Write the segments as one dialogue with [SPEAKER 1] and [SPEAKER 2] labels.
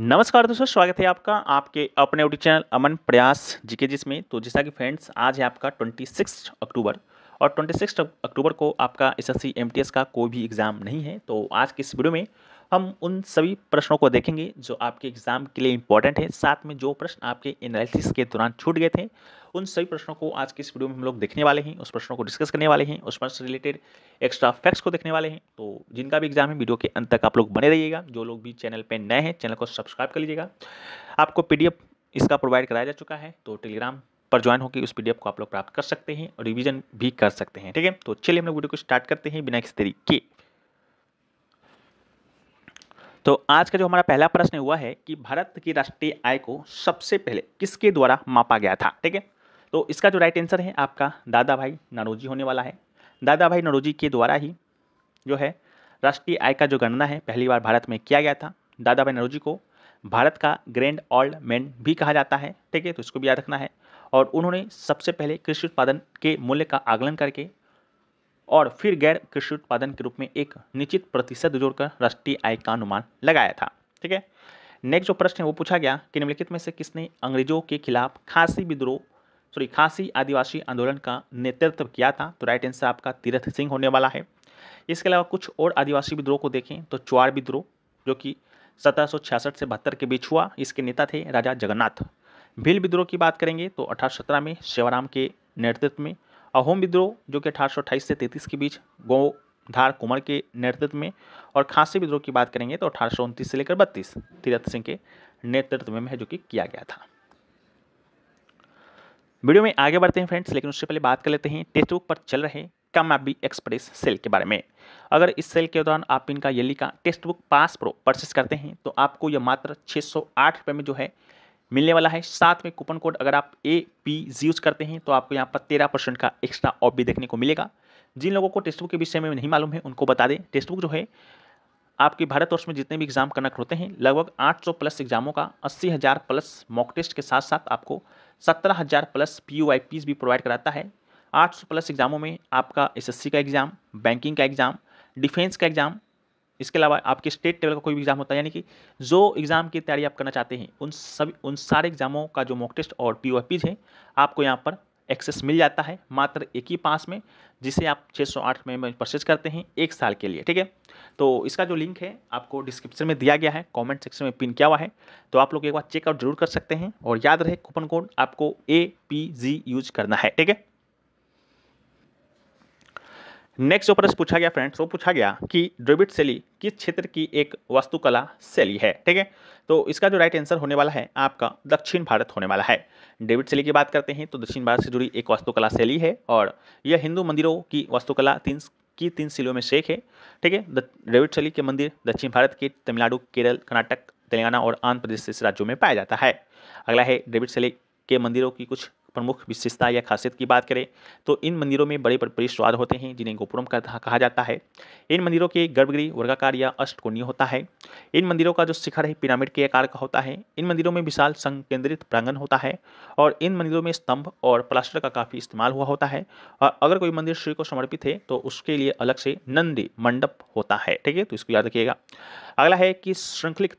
[SPEAKER 1] नमस्कार दोस्तों स्वागत है आपका आपके अपने यूट्यूब चैनल अमन प्रयास जी के जिसमें तो जैसा कि फ्रेंड्स आज है आपका ट्वेंटी सिक्स अक्टूबर और ट्वेंटी सिक्स अक्टूबर को आपका S S C M T S का कोई भी एग्ज़ाम नहीं है तो आज के इस वीडियो में हम उन सभी प्रश्नों को देखेंगे जो आपके एग्जाम के लिए इंपॉर्टेंट है साथ में जो प्रश्न आपके एनालिसिस के दौरान छूट गए थे उन सभी प्रश्नों को आज के इस वीडियो में हम लोग देखने वाले हैं उस प्रश्नों को डिस्कस करने वाले हैं उस प्रश्न रिलेटेड एक्स्ट्रा फैक्ट्स को देखने वाले हैं तो जिनका भी एग्जाम है वीडियो के अंत तक आप लोग बने रहिएगा जो लोग भी चैनल पर नए हैं चैनल को सब्सक्राइब कर लीजिएगा आपको पी इसका प्रोवाइड कराया जा चुका है तो टेलीग्राम पर ज्वाइन होकर उस पी को आप लोग प्राप्त कर सकते हैं और रिविजन भी कर सकते हैं ठीक है तो चलिए हम लोग वीडियो को स्टार्ट करते हैं बिना किसी तरीके तो आज का जो हमारा पहला प्रश्न हुआ है कि भारत की राष्ट्रीय आय को सबसे पहले किसके द्वारा मापा गया था ठीक है तो इसका जो राइट आंसर है आपका दादा भाई नरोजी होने वाला है दादा भाई नरोजी के द्वारा ही जो है राष्ट्रीय आय का जो गणना है पहली बार भारत में किया गया था दादा भाई नरोजी को भारत का ग्रैंड ओल्ड मैन भी कहा जाता है ठीक है तो इसको भी याद रखना है और उन्होंने सबसे पहले कृषि उत्पादन के मूल्य का आकलन करके और फिर गैर कृषि उत्पादन के रूप में एक निश्चित प्रतिशत जोड़कर राष्ट्रीय आय का अनुमान लगाया था ठीक है नेक्स्ट जो प्रश्न है वो पूछा गया कि निम्नलिखित में से किसने अंग्रेजों के खिलाफ खासी विद्रोह सॉरी खासी आदिवासी आंदोलन का नेतृत्व किया था तो राइट आंसर आपका तीर्थ सिंह होने वाला है इसके अलावा कुछ और आदिवासी विद्रोह को देखें तो चुआर विद्रोह जो कि सत्रह से बहत्तर के बीच हुआ इसके नेता थे राजा जगन्नाथ भील विद्रोह की बात करेंगे तो अठारह में शिवराम के नेतृत्व में अहोम विद्रोह जो कि अठारह से तैंतीस के बीच गो धार कुंवर के नेतृत्व में और खांसी विद्रोह की बात करेंगे तो अठारह से लेकर बत्तीस तीरथ सिंह के नेतृत्व में है जो कि किया गया था वीडियो में आगे बढ़ते हैं फ्रेंड्स लेकिन उससे पहले बात कर लेते हैं टेस्ट बुक पर चल रहे कम कामयाबी एक्सप्रेस सेल के बारे में अगर इस सेल के दौरान आप इनका येली का Testbook pass pro purchase करते हैं तो आपको यह मात्र छः में जो है मिलने वाला है साथ में कूपन कोड अगर आप ए पी जी यूज करते हैं तो आपको यहाँ पर तेरह परसेंट का एक्स्ट्रा ऑफ भी देखने को मिलेगा जिन लोगों को टेक्स्ट बुक के विषय में नहीं मालूम है उनको बता दें टेक्स्ट बुक जो है आपके भारतवर्ष में जितने भी एग्जाम कनेक्ट होते हैं लगभग 800 प्लस एग्जामों का 80,000 प्लस मॉक टेस्ट के साथ साथ आपको 17,000 प्लस पी यू भी प्रोवाइड कराता है 800 प्लस एग्जामों में आपका एसएससी का एग्ज़ाम बैंकिंग का एग्ज़ाम डिफेंस का एग्ज़ाम इसके अलावा आपके स्टेट लेवल का कोई भी एग्ज़ाम होता है यानी कि जो एग्ज़ाम की तैयारी आप करना चाहते हैं उन सभी उन सारे एग्ज़ामों का जो मॉक टेस्ट और पी ओ हैं आपको यहाँ पर एक्सेस मिल जाता है मात्र एक ही पास में जिसे आप 608 में परचेज करते हैं एक साल के लिए ठीक है तो इसका जो लिंक है आपको डिस्क्रिप्शन में दिया गया है कमेंट सेक्शन में पिन किया हुआ है तो आप लोग एक बार चेकआउट जरूर कर सकते हैं और याद रहे कूपन कोड आपको ए पी जी यूज करना है ठीक है नेक्स्ट जो प्रश्न पूछा गया फ्रेंड्स वो पूछा गया कि ड्रेविड शैली किस क्षेत्र की एक वास्तुकला शैली है ठीक है तो इसका जो राइट आंसर होने वाला है आपका दक्षिण भारत होने वाला है डेविड शैली की बात करते हैं तो दक्षिण भारत से जुड़ी एक वास्तुकला शैली है और यह हिंदू मंदिरों की वास्तुकला तीन की तीन शैलियों में शेख है ठीक है डेविड शैली के मंदिर दक्षिण भारत के तमिलनाडु केरल कर्नाटक तेलंगाना और आंध्र प्रदेश जैसे राज्यों में पाया जाता है अगला है डेविड शैली के मंदिरों की कुछ प्रमुख विशेषता या खासियत की बात करें तो इन मंदिरों में बड़े बड़े द्वार होते हैं जिन्हें गोपुरम कहा जाता है इन मंदिरों के गर्भगृह वर्गाकार या अष्टकोणीय होता है इन मंदिरों का जो शिखर है पिरामिड के आकार का होता है इन मंदिरों में विशाल संकेंद्रित प्रांगण होता है और इन मंदिरों में स्तंभ और प्लास्टर का काफ़ी इस्तेमाल हुआ होता है और अगर कोई मंदिर श्री को समर्पित है तो उसके लिए अलग से नंदी मंडप होता है ठीक है तो इसको याद रखिएगा अगला है कि श्रृंखलित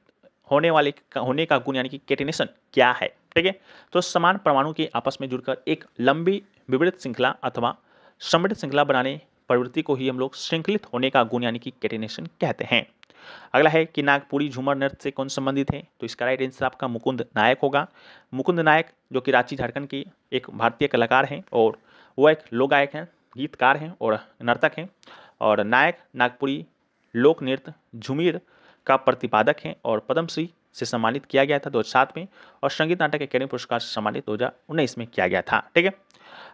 [SPEAKER 1] होने वाले होने का गुण यानी कि कैटिनेशन क्या है ठीक है तो समान परमाणु के आपस में जुड़कर एक लंबी विवृत श्रृंखला अथवा समृद्ध श्रृंखला बनाने प्रवृत्ति को ही हम लोग श्रृंखलित होने का गुण यानी कि कैटिनेशन कहते हैं अगला है कि नागपुरी झूमर नृत्य से कौन संबंधित है तो इसका राइट आंसर आपका मुकुंद नायक होगा मुकुंद नायक जो कि रांची झारखंड के एक भारतीय कलाकार हैं और वो एक लोक गायक हैं गीतकार हैं और नर्तक हैं और नायक नागपुरी लोक नृत्य झुमिर का प्रतिपादक हैं और पद्मश्री से सम्मानित किया गया था दो में और संगीत नाटक अकेडमी पुरस्कार से सम्मानित दो में किया गया था ठीक है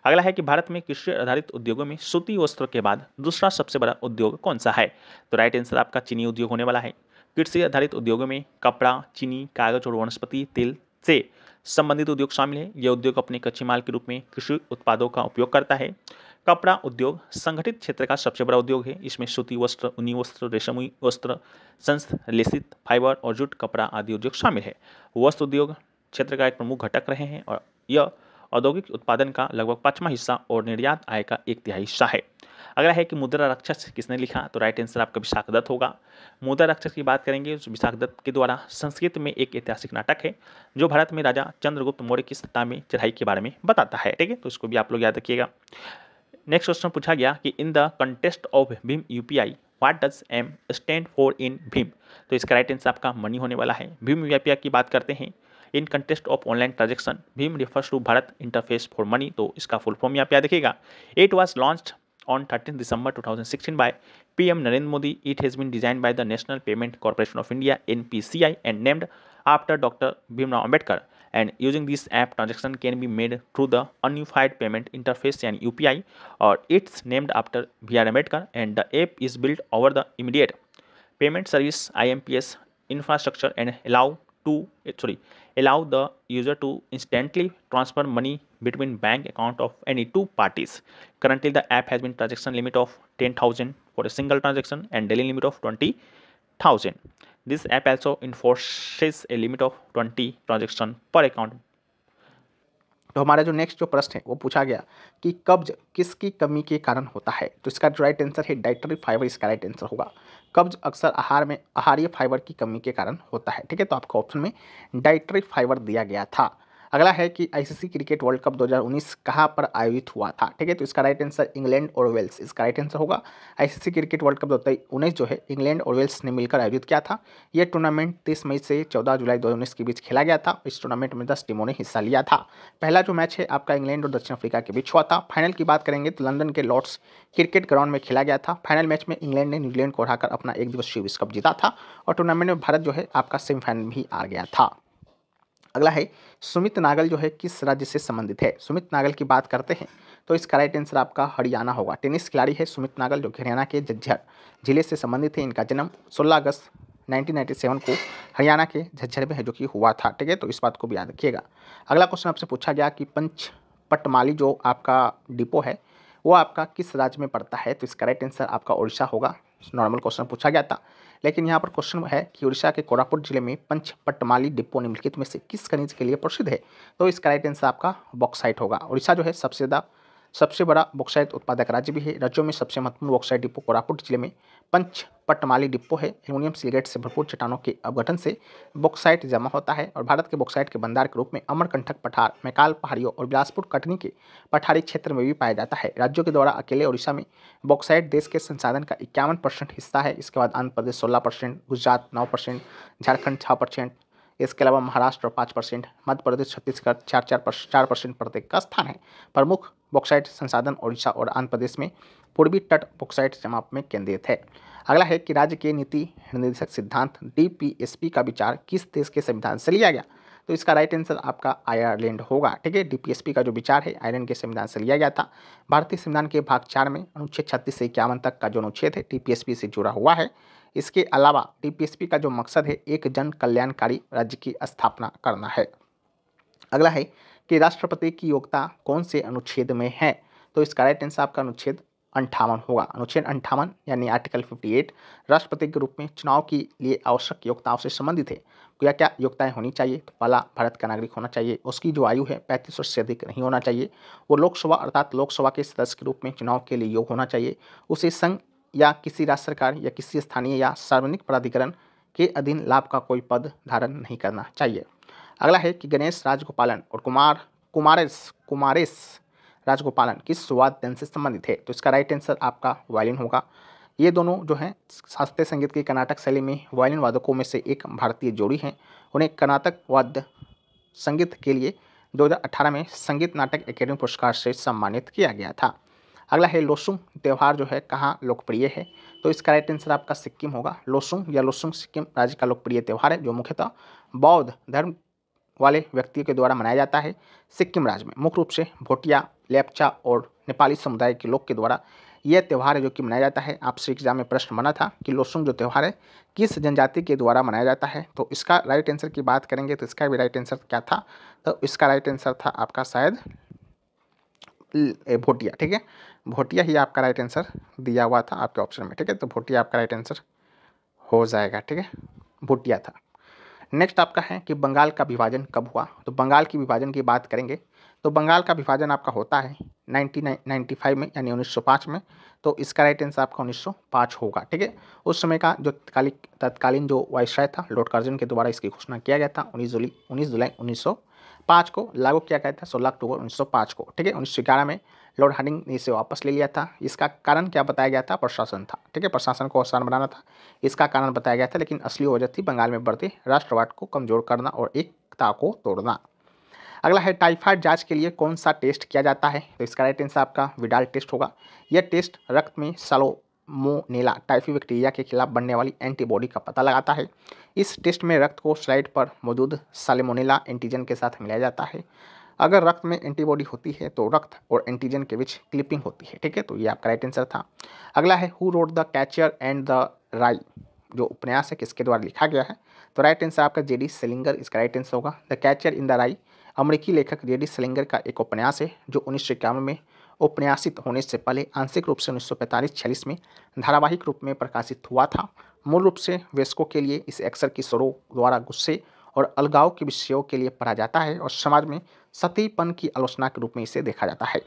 [SPEAKER 1] अगला है कि भारत में कृषि आधारित उद्योगों में सूती वस्त्रों के बाद दूसरा सबसे बड़ा उद्योग कौन सा है तो राइट आंसर आपका चीनी उद्योग होने वाला है कृषि आधारित उद्योगों में कपड़ा चीनी कागज और वनस्पति तेल से संबंधित उद्योग शामिल है यह उद्योग अपने कच्चे माल के रूप में कृषि उत्पादों का उपयोग करता है कपड़ा उद्योग संगठित क्षेत्र का सबसे बड़ा उद्योग है इसमें सूती वस्त्र ऊनी वस्त्र रेशमी वस्त्र संश्लेषित फाइबर और जुट कपड़ा आदि उद्योग शामिल है वस्त्र उद्योग क्षेत्र का एक प्रमुख घटक रहे हैं और यह औद्योगिक उत्पादन का लगभग पांचवा हिस्सा और निर्यात आय का एक तिहाई हिस्सा है अगला है कि मुद्रा रक्षक किसने लिखा तो राइट आंसर आपका विशाख दत्त होगा मुद्रा रक्षक की बात करेंगे विशाख दत्त के द्वारा संस्कृत में एक ऐतिहासिक नाटक है जो भारत में राजा चंद्रगुप्त मौर्य की सत्ता में चढ़ाई के बारे में बताता है ठीक है तो इसको भी आप लोग याद रखिएगा नेक्स्ट क्वेश्चन पूछा गया कि in the contest of Bhim UPI what does M stand for in Bhim तो इसका राइट आंसर आपका मनी होने वाला है भीम यूपीआई की बात करते हैं in context of online transaction भीम refers to Bharat interface for money तो इसका फुल फॉर्म यहाँ पे देखेगा it was launched on P M Narendra Modi it Narendra been It by the National Payment Corporation of India N P C I and named after doctor Bhimrao Ambedkar and using this app transaction can be made through the unified payment interface and UPI or it's named after VR Ambedkar and the app is built over the immediate payment service IMPS infrastructure and allow to eh, sorry allow the user to instantly transfer money between bank account of any two parties currently the app has been transaction limit of 10000 for a single transaction and daily limit of 20000 This app also enforces a limit of 20 transaction per account
[SPEAKER 2] तो हमारा जो next जो प्रश्न है वो पूछा गया कि कब्ज किसकी कमी के कारण होता है तो इसका जो राइट आंसर है डाइटरी फाइबर इसका राइट आंसर होगा कब्ज अक्सर आहार में आहारीय फाइबर की कमी के कारण होता है ठीक है तो आपका ऑप्शन में डाइटरी फाइबर दिया गया था अगला है कि आईसीसी क्रिकेट वर्ल्ड कप 2019 कहाँ पर आयोजित हुआ था ठीक है तो इसका राइट आंसर इंग्लैंड और वेल्स इसका राइट आंसर होगा आईसीसी क्रिकेट वर्ल्ड कप दो जो है इंग्लैंड और वेल्स ने मिलकर आयोजित किया था यह टूर्नामेंट तीस मई से चौदह जुलाई दो के बीच खेला गया था इस टूर्नामेंट में दस टीमों ने हिस्सा लिया था पहला जो मैच है आपका इंग्लैंड और दक्षिण अफ्रीका के बीच हुआ था फाइनल की बात करेंगे तो लंदन के लॉर्ड्स क्रिकेट ग्राउंड में खेला गया था फाइनल मैच में इंग्लैंड ने न्यूजीलैंड को हराकर अपना एक दिवसीय विश्व कप जीता था और टूर्नामेंट में भारत जो है आपका सेमीफाइनल भी आ गया था अगला है सुमित नागल जो है किस राज्य से संबंधित है सुमित नागल की बात करते हैं तो इसका राइट आंसर आपका हरियाणा होगा टेनिस खिलाड़ी है सुमित नागल जो हरियाणा के झज्जर जिले से संबंधित है इनका जन्म सोलह अगस्त 1997 को हरियाणा के झज्जर में है जो कि हुआ था ठीक है तो इस बात को भी याद रखिएगा अगला क्वेश्चन आपसे पूछा गया कि पंच पटमाली जो आपका डिपो है वो आपका किस राज्य में पड़ता है तो इसका राइट आंसर आपका उड़ीसा होगा नॉर्मल क्वेश्चन पूछा गया था लेकिन यहाँ पर क्वेश्चन है कि उड़ीसा के कोरापुर जिले में पंचपटमाली डिपो निम्नलिखित में से किस खनिज के लिए प्रसिद्ध है तो इसका राइट आंसर आपका बॉक्साइट होगा उड़ीसा जो है सबसे ज़्यादा सबसे बड़ा बॉक्साइट उत्पादक राज्य भी है राज्यों में सबसे महत्वपूर्ण बॉक्साइट डिपो कोरापुट जिले में पंच पटमाली डिपो है एल्यूमिनियम सिलगेट से भरपूर चट्टानों के अवगठन से बॉक्साइट जमा होता है और भारत के बॉक्साइट के भंडार के रूप में अमरकंठक पठार मैकाल पहाड़ियों और बिलासपुर कटनी के पठारी क्षेत्र में भी पाया जाता है राज्यों के द्वारा अकेले उड़ीसा में बॉक्साइट देश के संसाधन का इक्यावन परसेंट हिस्सा है इसके बाद आंध्र प्रदेश सोलह परसेंट गुजरात नौ परसेंट झारखंड छः परसेंट इसके अलावा महाराष्ट्र पाँच परसेंट मध्य प्रदेश छत्तीसगढ़ चार चार पर, चार परसेंट प्रत्येक का स्थान है प्रमुख बॉक्साइट संसाधन ओडिशा और आंध्र प्रदेश में पूर्वी तट बॉक्साइट जमाप में केंद्रित है अगला है कि राज्य के नीति निर्देशक सिद्धांत डी का विचार किस देश के संविधान से लिया गया तो इसका राइट आंसर आपका आयरलैंड होगा ठीक है डीपीएसपी का जो विचार है आयरलैंड के संविधान से लिया गया था भारतीय संविधान के भाग चार में अनुच्छेद छत्तीस से इक्यावन तक का जो अनुच्छेद है डीपीएसपी से जुड़ा हुआ है इसके अलावा टीपीएसपी का जो मकसद है एक जन कल्याणकारी राज्य की स्थापना करना है अगला है कि राष्ट्रपति की योग्यता कौन से अनुच्छेद में है तो इसका राइट आंसर आपका अनुच्छेद अंठावन होगा अनुच्छेद अंठावन यानी आर्टिकल 58 राष्ट्रपति के रूप में चुनाव के लिए आवश्यक योग्यताओं से संबंधित है क्या क्या योग्यताएं होनी चाहिए तो पहला भारत का नागरिक होना चाहिए उसकी जो आयु है पैंतीस वर्ष से अधिक नहीं होना चाहिए वो लोकसभा अर्थात लोकसभा के सदस्य के रूप में चुनाव के लिए योग होना चाहिए उसे संघ या किसी राज्य सरकार या किसी स्थानीय या सार्वजनिक प्राधिकरण के अधीन लाभ का कोई पद धारण नहीं करना चाहिए अगला है कि गणेश राजगोपालन और कुमार कुमारेश कुमारेश राजगोपालन किस वाद्यन से संबंधित है तो इसका राइट आंसर आपका वायलिन होगा ये दोनों जो हैं शास्त्रीय संगीत की कर्नाटक शैली में वायलिन वादकों में से एक भारतीय जोड़ी हैं उन्हें कर्नाटक वाद्य संगीत के लिए 2018 में संगीत नाटक एकेडमी पुरस्कार से सम्मानित किया गया था अगला है लोसुंग त्यौहार जो है कहाँ लोकप्रिय है तो इसका राइट आंसर आपका सिक्किम होगा लोसुंग या लोसुंग सिक्किम राज्य का लोकप्रिय त्यौहार है जो मुख्यतः बौद्ध धर्म वाले व्यक्तियों के द्वारा मनाया जाता है सिक्किम राज्य में मुख्य रूप से भोटिया लेपचा और नेपाली समुदाय के लोग के द्वारा यह त्यौहार है जो कि मनाया जाता है आपसे एग्जाम में प्रश्न बना था कि लोसुंग जो त्यौहार है किस जनजाति के द्वारा मनाया जाता है तो इसका राइट आंसर की बात करेंगे तो इसका भी राइट आंसर क्या था तो इसका राइट आंसर था आपका शायद भोटिया ठीक है भोटिया ही आपका राइट आंसर दिया हुआ था आपके ऑप्शन में ठीक है तो भोटिया आपका राइट आंसर हो जाएगा ठीक है भोटिया था नेक्स्ट आपका है कि बंगाल का विभाजन कब हुआ तो बंगाल की विभाजन की बात करेंगे तो बंगाल का विभाजन आपका होता है नाइनटी फाइव में यानी 1905 में तो इसका राइट आंसर आपका 1905 होगा ठीक है उस समय का जो तत्कालिक तत्कालीन जो वायसराय था लॉर्ड कर्जन के द्वारा इसकी घोषणा किया गया था उन्नीस जुलाई उन्नीस जुलाई 1905 को लागू किया गया था सोलह अक्टूबर 1905 को ठीक है 1911 में लॉर्ड हार्डिंग ने इसे वापस ले लिया था इसका कारण क्या बताया गया था प्रशासन था ठीक है प्रशासन को आसान बनाना था इसका कारण बताया गया था लेकिन असली वजह थी बंगाल में बढ़ते राष्ट्रवाद को कमजोर करना और एकता को तोड़ना अगला है टाइफाइड जांच के लिए कौन सा टेस्ट किया जाता है तो इसका राइट आंसर आपका विडाल टेस्ट होगा यह टेस्ट रक्त में सलोमोनेला टाइफी बैक्टीरिया के खिलाफ बनने वाली एंटीबॉडी का पता लगाता है इस टेस्ट में रक्त को स्लाइड पर मौजूद सालेमोनेला एंटीजन के साथ मिलाया जाता है अगर रक्त में एंटीबॉडी होती है तो रक्त और एंटीजन के बीच क्लिपिंग होती है ठीक है तो ये आपका राइट आंसर था अगला है who wrote the catcher and the rye जो उपन्यास है किसके द्वारा लिखा गया है तो राइट आंसर आपका जेडी सेलिंगर इसका राइट आंसर होगा the catcher in the rye अमरीकी लेखक जेडी सेलिंगर का एक उपन्यास है जो उन्नीस में उपन्यासित होने से पहले आंशिक रूप से उन्नीस सौ में धारावाहिक रूप में प्रकाशित हुआ था मूल रूप से वयस्कों के लिए इस अक्सर किशोरों द्वारा गुस्से और अलगाव के विषयों के लिए पढ़ा जाता है और समाज में सतीपन की आलोचना के रूप में इसे देखा जाता है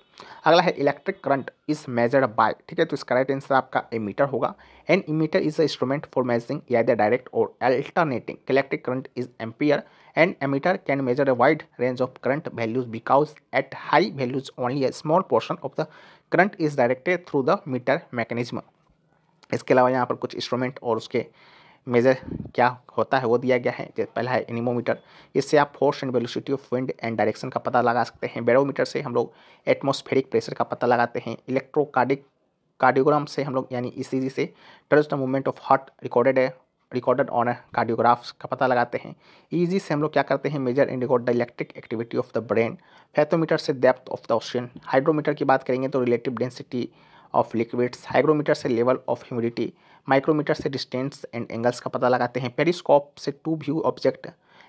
[SPEAKER 2] अगला है electric current is measured by ठीक है तो इसका राइट आंसर आपका इमीटर होगा an ammeter is a instrument for measuring the direct और alternating electric current is ampere and ammeter can measure a wide range of current values because at high values only a small portion of the current is directed through the meter mechanism इसके अलावा यहाँ पर कुछ instrument और उसके major क्या होता है वो दिया गया है पहला है एनिमोमीटर इससे आप force and velocity of wind and direction का पता लगा सकते हैं बैरोमीटर से हम लोग एटमोस्फेरिक प्रेशर का पता लगाते हैं इलेक्ट्रोकार्डिक कार्डियोग्राम से हम लोग यानी ई से टर्ज the movement of heart recorded है रिकॉर्डेड ऑन कार्डियोग्राफ्स का पता लगाते हैं ईजी से हम लोग क्या करते हैं measure and record the electric activity of the brain fathometer से depth of the oxygen hydrometer की बात करेंगे तो relative density of liquids hygrometer से लेवल ऑफ ह्यूमिडिटी माइक्रोमीटर से डिस्टेंस एंड एंगल्स का पता लगाते हैं पेरिस्कोप से to view object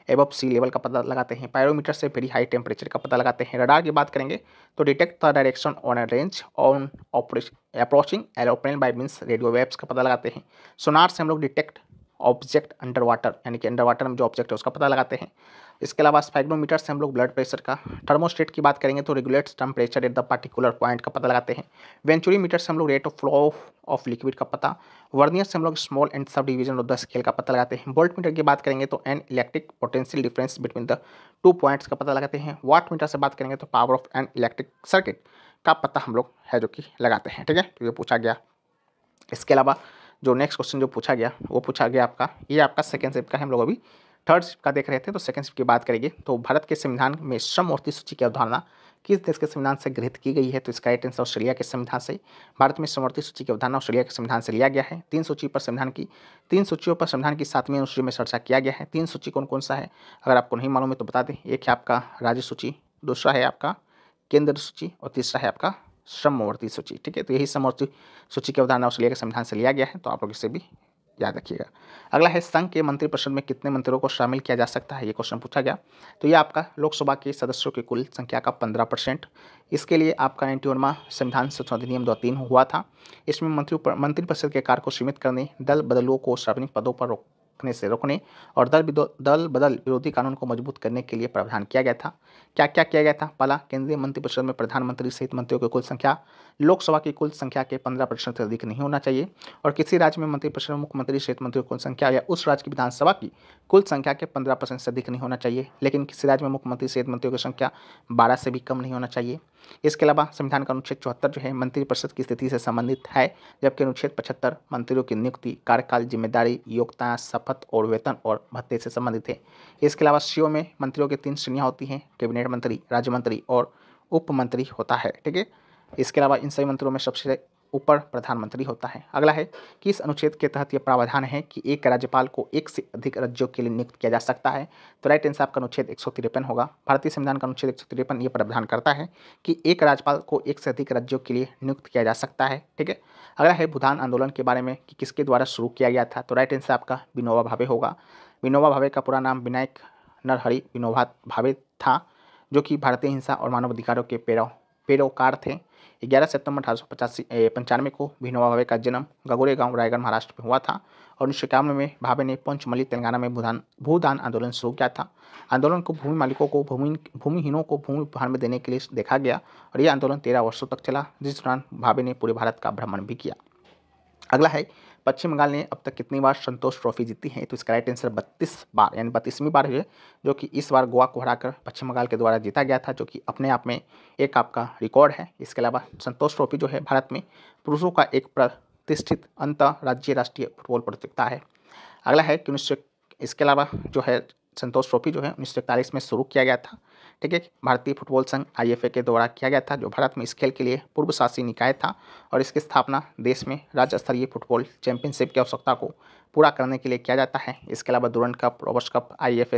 [SPEAKER 2] above sea level का पता लगाते हैं पायरोमीटर से वेरी हाई टेम्परेचर का पता लगाते हैं रडार की बात करेंगे तो detect the direction on a range on operation approaching aeroplane by means radio waves का पता लगाते हैं सोनार से हम लोग डिटेक्ट ऑब्जेक्ट अंडर वाटर यानी कि अंडर वाटर में जो ऑब्जेक्ट है उसका पता लगाते हैं इसके अलावा स्पैग्नोमीटर से हम लोग ब्लड प्रेशर का थर्मोस्टेट की बात करेंगे तो regulates temperature at the particular point का पता लगाते हैं वेंचुरी मीटर से हम लोग rate of flow of liquid का पता वर्नियर से हम लोग small and sub division of the scale का पता लगाते हैं बोल्ट मीटर की बात करेंगे तो an electric potential difference between the two points का पता लगाते हैं वाट मीटर से बात करेंगे तो power of an electric circuit का पता हम लोग है जो कि लगाते हैं ठीक है तो ये पूछा गया इसके अलावा जो नेक्स्ट क्वेश्चन जो पूछा गया वो पूछा गया आपका ये आपका सेकेंड सेप का है हम लोग अभी थर्ड शिफ्ट का देख रहे थे तो सेकंड शिफ्ट की बात करेंगे तो भारत के संविधान में श्रम और सूची की अवधारणा किस देश के संविधान से गृहित की गई है तो इसका राइट आंसर ऑस्ट्रेलिया के संविधान से भारत में समर्थित सूची की अवधारणा ऑस्ट्रेलिया के संविधान से लिया गया है तीन सूची पर संविधान की तीन सूचियों पर संविधान की सातवीं अनुसूची में चर्चा किया गया है तीन सूची कौन कौन सा है अगर आपको नहीं मालूम है तो बता दें एक है आपका राज्य सूची दूसरा है आपका केंद्र सूची और तीसरा है आपका श्रमवर्ती सूची ठीक है तो यही समवर्ती सूची की अवधारणा ऑस्ट्रेलिया के संविधान से लिया गया है तो आप लोग इसे भी याद रखिएगा अगला है संघ के मंत्रिपरिषद में कितने मंत्रियों को शामिल किया जा सकता है ये क्वेश्चन पूछा गया तो ये आपका लोकसभा के सदस्यों की कुल संख्या का पंद्रह परसेंट इसके लिए आपका नाइन्टीनवा संविधान संशोधन अधिनियम दो तीन हुआ था इसमें मंत्री मंत्रिपरिषद के कार्य को सीमित करने दल बदलुओं को सार्वजनिक पदों पर रोकने से रोकने और दल दल बदल विरोधी कानून को मजबूत करने के लिए प्रावधान किया गया था क्या क्या किया गया था पहला केंद्रीय मंत्रिपरिषद में प्रधानमंत्री सहित मंत्रियों की कुल संख्या लोकसभा की कुल संख्या के पंद्रह प्रतिशत से अधिक नहीं होना चाहिए और किसी राज्य में मंत्री परिषद मुख्यमंत्री क्षेत्र मंत्री कुल संख्या या उस राज्य की विधानसभा की कुल संख्या के पंद्रह परसेंट से अधिक नहीं होना चाहिए लेकिन किसी राज्य में मुख्यमंत्री क्षेत्र मंत्रियों की संख्या बारह से भी कम नहीं होना चाहिए इसके अलावा संविधान का अनुच्छेद चौहत्तर जो है मंत्रिपरिषद की स्थिति से संबंधित है जबकि अनुच्छेद पचहत्तर मंत्रियों की नियुक्ति कार्यकाल जिम्मेदारी योग्यता शपथ और वेतन और भत्ते से संबंधित है इसके अलावा सीओ में मंत्रियों की तीन श्रेणियाँ होती हैं कैबिनेट मंत्री राज्य मंत्री और उप मंत्री होता है ठीक है इसके अलावा इन सभी मंत्रों में सबसे ऊपर प्रधानमंत्री होता है अगला है कि इस अनुच्छेद के तहत यह प्रावधान है कि एक राज्यपाल को एक से अधिक राज्यों के लिए नियुक्त किया जा सकता है तो राइट आंसर आपका अनुच्छेद एक होगा भारतीय संविधान का अनुच्छेद एक सौ ये प्रावधान करता है कि एक राज्यपाल को एक से अधिक राज्यों के लिए नियुक्त किया जा सकता है ठीक है अगला है भूदान आंदोलन के बारे में कि किसके द्वारा शुरू किया गया था तो राइट आंसर आपका विनोबा भावे होगा विनोबा भावे का पूरा नाम विनायक नरहरि विनोबा भावे था जो कि भारतीय हिंसा और मानवाधिकारों के पैरों पैरोकार थे ग्यारह सितंबर अठारह पचास पंचानवे को भिनोवा भावे का जन्म गगोरे गांव रायगढ़ महाराष्ट्र में हुआ था और उन्नीस सौ में भावे ने पंचमली तेलंगाना में भूदान भूदान आंदोलन शुरू किया था आंदोलन को भूमि मालिकों को भूमि भूमिहीनों को भूमि उपहार में देने के लिए देखा गया और यह आंदोलन तेरह वर्षों तक चला जिस दौरान भावे ने पूरे भारत का भ्रमण भी किया अगला है पश्चिम बंगाल ने अब तक कितनी बार संतोष ट्रॉफी जीती है तो इसका राइट आंसर बत्तीस बार यानी बत्तीसवीं बार है जो कि इस बार गोवा को हराकर पश्चिम बंगाल के द्वारा जीता गया था जो कि अपने आप में एक आपका रिकॉर्ड है इसके अलावा संतोष ट्रॉफी जो है भारत में पुरुषों का एक प्रतिष्ठित अंतर्राज्यीय राष्ट्रीय फुटबॉल प्रतियोगिता है अगला है कि उन्नीस इसके अलावा जो है संतोष ट्रॉफी जो है उन्नीस में शुरू किया गया था ठीक है भारतीय फुटबॉल संघ आईएफए के द्वारा किया गया था जो भारत में इस खेल के लिए पूर्व शासी निकाय था और इसकी स्थापना देश में राज्य स्तरीय फुटबॉल चैंपियनशिप की आवश्यकता को पूरा करने के लिए किया जाता है इसके अलावा Durand cup Rovers cup I F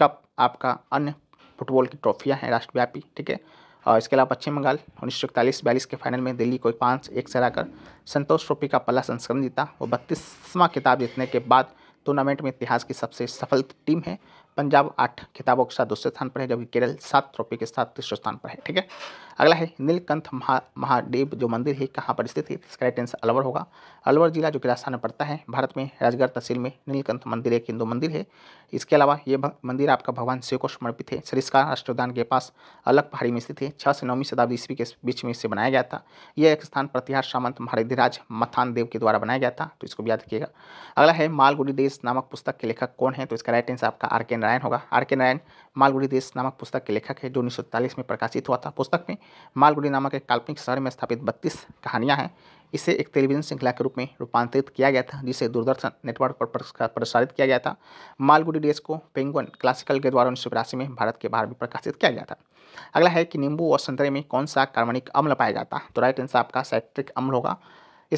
[SPEAKER 2] cup आपका अन्य फुटबॉल की ट्रॉफियाँ हैं राष्ट्रव्यापी ठीक है और इसके अलावा पश्चिम बंगाल उन्नीस सौ इकतालीस बयालीस के फाइनल में दिल्ली को पाँच एक से हराकर संतोष ट्रॉफी का पहला संस्करण जीता और बत्तीसवां किताब जीतने के बाद टूर्नामेंट में इतिहास की सबसे सफल टीम है पंजाब आठ किताबों के साथ दूसरे स्थान पर है जबकि केरल सात ट्रॉफी के साथ तीसरे स्थान पर है ठीक है अगला है नीलकंठ महा महादेव जो मंदिर है कहाँ पर स्थित है इसका राइट आंसर अलवर होगा अलवर जिला जो कि राजस्थान में पड़ता है भारत में राजगढ़ तहसील में नीलकंठ मंदिर एक हिंदू मंदिर है इसके अलावा ये मंदिर आपका भगवान शिव को समर्पित है सरिस्कार राष्ट्र उद्यान के पास अलग पहाड़ी में स्थित है छः से नौवीं शताब्दी ईस्वी के बीच में इसे बनाया गया था यह एक स्थान प्रतिहार सामंत महारिधिराज मथान देव के द्वारा बनाया गया था तो इसको याद रखिएगा अगला है मालगुडी देश नामक पुस्तक के लेखक कौन है तो इसका राइट आंसर आपका आर के नारायण होगा आर के नारायण मालगुड़ी देश नामक पुस्तक के लेखक है जो उन्नीस में प्रकाशित हुआ था पुस्तक में मालगुड़ी नामक एक काल्पनिक शहर में स्थापित बत्तीस कहानियाँ हैं इसे एक टेलीविजन श्रृंखला के रूप में रूपांतरित किया गया था जिसे दूरदर्शन नेटवर्क पर प्रसारित किया गया था मालगुडी देश को पेंगुअन क्लासिकल के द्वारा उन्नीस में भारत के बाहर भी प्रकाशित किया गया था अगला है कि नींबू और संतरे में कौन सा कार्बनिक अम्ल पाया जाता है तो राइट आंसर आपका साइट्रिक अम्ल होगा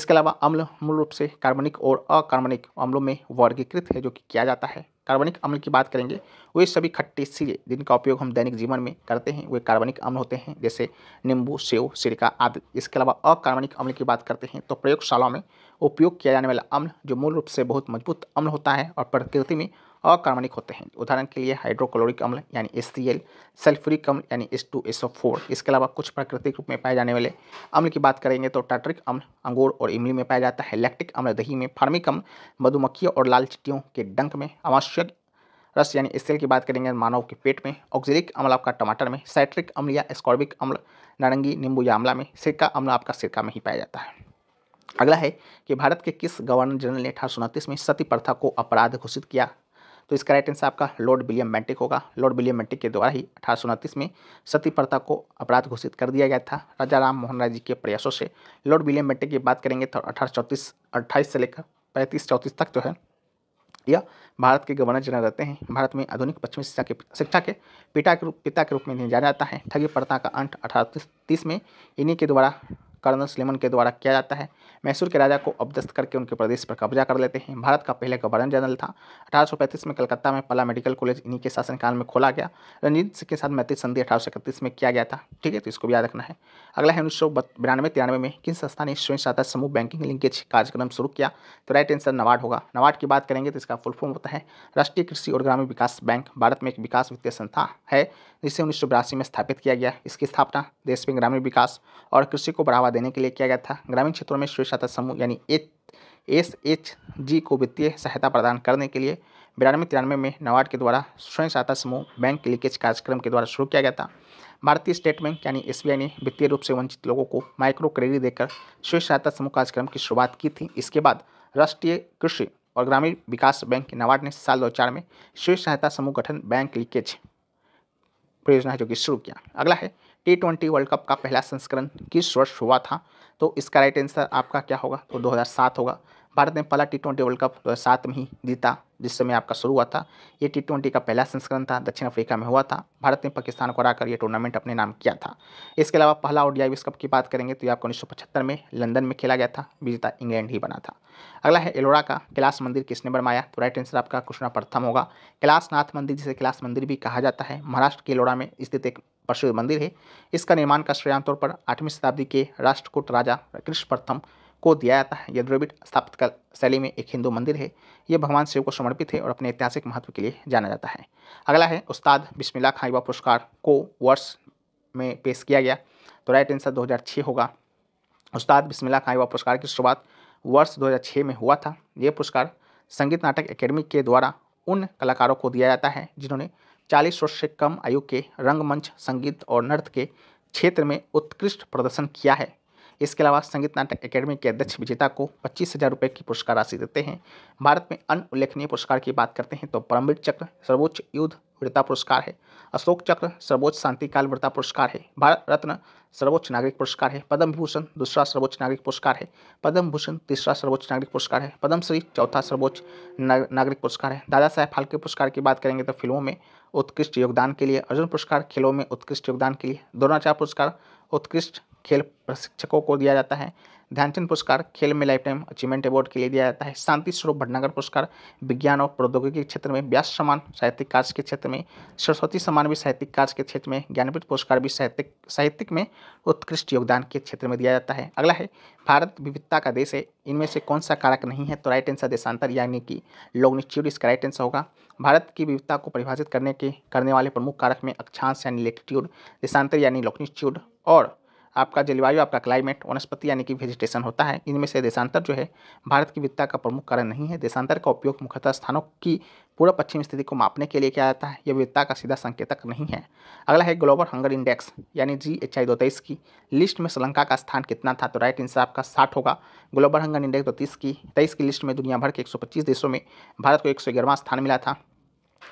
[SPEAKER 2] इसके अलावा अम्ल मूल रूप से कार्बनिक और अकार्बनिक अम्लों में वर्गीकृत है जो कि किया जाता है कार्बनिक अम्ल की बात करेंगे वे सभी खट्टे सीरे जिनका उपयोग हम दैनिक जीवन में करते हैं वे कार्बनिक अम्ल होते हैं जैसे नींबू सेव सिरका आदि इसके अलावा अकार्बनिक अम्ल की बात करते हैं तो प्रयोगशालाओं में उपयोग किया जाने वाला अम्ल जो मूल रूप से बहुत मजबूत अम्ल होता है और प्रकृति में अकार्बनिक होते हैं उदाहरण के लिए हाइड्रोक्लोरिक अम्ल यानी एस सी सल्फ्यूरिक अम्ल यानी एस टू एस फोर इसके अलावा कुछ प्राकृतिक रूप में पाए जाने वाले अम्ल की बात करेंगे तो टाटरिक अम्ल अंगूर और इमली में पाया जाता है लैक्टिक अम्ल दही में फार्मिक अम्ल मधुमक्खियों और लाल चिट्टियों के डंक में आवश्यक रस यानी स्टेल की बात करेंगे मानव के पेट में ऑक्जिलिक अम्ल आपका टमाटर में साइट्रिक अम्ल या स्कॉर्बिक अम्ल नारंगी नींबू या आमला में सिरका अम्ल आपका सिरका में ही पाया जाता है अगला है कि भारत के किस गवर्नर जनरल ने अठारह में सती प्रथा को अपराध घोषित किया तो इसका राइट आंसर आपका लॉर्ड विलियम मैंटिक होगा लॉर्ड विलियम मैंटिक के द्वारा ही अठारह में सती प्रथा को अपराध घोषित कर दिया गया था राजा राम मोहन राय जी के प्रयासों से लॉर्ड विलियम मैंटिक की बात करेंगे तो अठारह सौ से लेकर पैंतीस चौंतीस तक जो है यह भारत के गवर्नर जनरल रहते हैं भारत में आधुनिक पश्चिमी शिक्षा के शिक्षा के पिता के रूप पिता के रूप में जाना जाता है ठगी प्रथा का अंत अठारह में इन्हीं के द्वारा कर्नल सलेमन के द्वारा किया जाता है मैसूर के राजा को अपदस्त करके उनके प्रदेश पर कब्जा कर लेते हैं भारत का पहले गवर्नर जनरल था अठारह में कलकत्ता में पला मेडिकल कॉलेज इन्हीं के शासनकाल में खोला गया रंजीत सिंह के साथ मैत्री संधि अठारह में किया गया था ठीक है तो इसको भी याद रखना है अगला है उन्नीस सौ बिरानवे तिरानवे में किस संस्था ने स्वयं सहायता समूह बैंकिंग लिंकेज कार्यक्रम शुरू किया तो राइट आंसर नवाड होगा नवाड की बात करेंगे तो इसका फुल फॉर्म होता है राष्ट्रीय कृषि और ग्रामीण विकास बैंक भारत में एक विकास वित्तीय संस्था है जिसे उन्नीस में स्थापित किया गया इसकी स्थापना देश में ग्रामीण विकास और कृषि को बढ़ावा देने के लिए किया गया था ग्रामीण क्षेत्रों में स्वयं सहायता समूह यानी एस एच जी को वित्तीय सहायता प्रदान करने के लिए बिरानवे तिरानवे में नाबार्ड के द्वारा स्वयं सहायता समूह बैंक के लीकेज कार्यक्रम के द्वारा शुरू किया गया था भारतीय स्टेट बैंक यानी एस ने वित्तीय रूप से वंचित लोगों को माइक्रो क्रेडिट देकर स्वयं सहायता समूह कार्यक्रम की शुरुआत की थी इसके बाद राष्ट्रीय कृषि और ग्रामीण विकास बैंक नाबार्ड ने साल दो में स्वयं सहायता समूह गठन बैंक लीकेज परियोजना जो कि शुरू किया अगला है टी ट्वेंटी वर्ल्ड कप का पहला संस्करण किस वर्ष हुआ था तो इसका राइट आंसर आपका क्या होगा तो 2007 होगा भारत ने पहला टी ट्वेंटी वर्ल्ड कप दो सात में ही जीता जिस समय आपका शुरू हुआ था ये टी ट्वेंटी का पहला संस्करण था दक्षिण अफ्रीका में हुआ था भारत ने पाकिस्तान को हराकर ये टूर्नामेंट अपने नाम किया था इसके अलावा पहला ओडिया विश्व कप की बात करेंगे तो ये आपको उन्नीस में लंदन में खेला गया था विजेता इंग्लैंड ही बना था अगला है एलोरा का कैलाश मंदिर किसने बनवाया तो राइट आंसर आपका क्वेश्चन प्रथम होगा कैलाशनाथ मंदिर जिसे कैलाश मंदिर भी कहा जाता है महाराष्ट्र के एलोरा में स्थित एक प्रसिद्ध मंदिर है इसका निर्माण का श्रेय आमतौर पर आठवीं शताब्दी के राष्ट्रकूट राजा कृष्ण प्रथम को दिया जाता है यह द्रविड स्थापित शैली में एक हिंदू मंदिर है यह भगवान शिव को समर्पित है और अपने ऐतिहासिक महत्व के लिए जाना जाता है अगला है उस्ताद बिस्मिल्ला खां युवा पुरस्कार को वर्ष में पेश किया गया तो राइट आंसर छः होगा उस्ताद बिस्मिल्ला खां युवा पुरस्कार की शुरुआत वर्ष छः में हुआ था यह पुरस्कार संगीत नाटक अकेडमी के द्वारा उन कलाकारों को दिया जाता है जिन्होंने चालीस वर्ष से कम आयु के रंगमंच संगीत और नृत्य के क्षेत्र में उत्कृष्ट प्रदर्शन किया है इसके अलावा संगीत नाटक अकेडमी के अध्यक्ष विजेता को पच्चीस हज़ार रुपये की पुरस्कार राशि देते हैं भारत में अन्य उल्लेखनीय पुरस्कार की बात करते हैं तो परमवीर चक्र सर्वोच्च युद्ध वीरता पुरस्कार है अशोक चक्र सर्वोच्च शांतिकाल वीरता पुरस्कार है भारत रत्न सर्वोच्च नागरिक पुरस्कार है पद्म भूषण दूसरा सर्वोच्च नागरिक पुरस्कार है पद्म भूषण तीसरा सर्वोच्च नागरिक पुरस्कार है पद्मश्री चौथा सर्वोच्च नागरिक पुरस्कार है दादा साहेब फाल्के पुरस्कार की बात करेंगे तो फिल्मों में उत्कृष्ट योगदान के लिए अर्जुन पुरस्कार खेलों में उत्कृष्ट योगदान के लिए द्रोणाचार्य पुरस्कार उत्कृष्ट खेल प्रशिक्षकों को दिया जाता है ध्यानचंद पुरस्कार खेल में लाइफ टाइम अचीवमेंट अवार्ड के लिए दिया जाता है शांति स्वरूप भटनागर पुरस्कार विज्ञान और प्रौद्योगिकी के क्षेत्र में व्यास समान साहित्यिक कार्य के क्षेत्र में सरस्वती समान भी साहित्यिक कार्य के क्षेत्र में ज्ञानपीठ पुरस्कार भी साहित्यिक साहित्यिक में उत्कृष्ट योगदान के क्षेत्र में दिया जाता है अगला है भारत विविधता का देश है इनमें से कौन सा कारक नहीं है तो राइट आंसर देशांतर यानी कि निश्चित इसका राइट आंसर होगा भारत की विविधता को परिभाषित करने के करने वाले प्रमुख कारक में अक्षांश यानी लेटिट्यूड देशांतर यानी लोकनिट्यूड और आपका जलवायु आपका क्लाइमेट वनस्पति यानी कि वेजिटेशन होता है इनमें से देशांतर जो है भारत की वित्ता का प्रमुख कारण नहीं है देशांतर का उपयोग मुख्यतः स्थानों की पूर्व पश्चिम स्थिति को मापने के लिए किया जाता है यह विविधता का सीधा संकेतक नहीं है अगला है ग्लोबल हंगर इंडेक्स यानी जी एच आई दो तेईस की लिस्ट में श्रीलंका का स्थान कितना था तो राइट आंसर आपका साठ होगा ग्लोबल हंगर इंडेक्स दो तीस की तेईस की लिस्ट में दुनिया भर के एक सौ पच्चीस देशों में भारत को एक सौ ग्यारहवां स्थान मिला था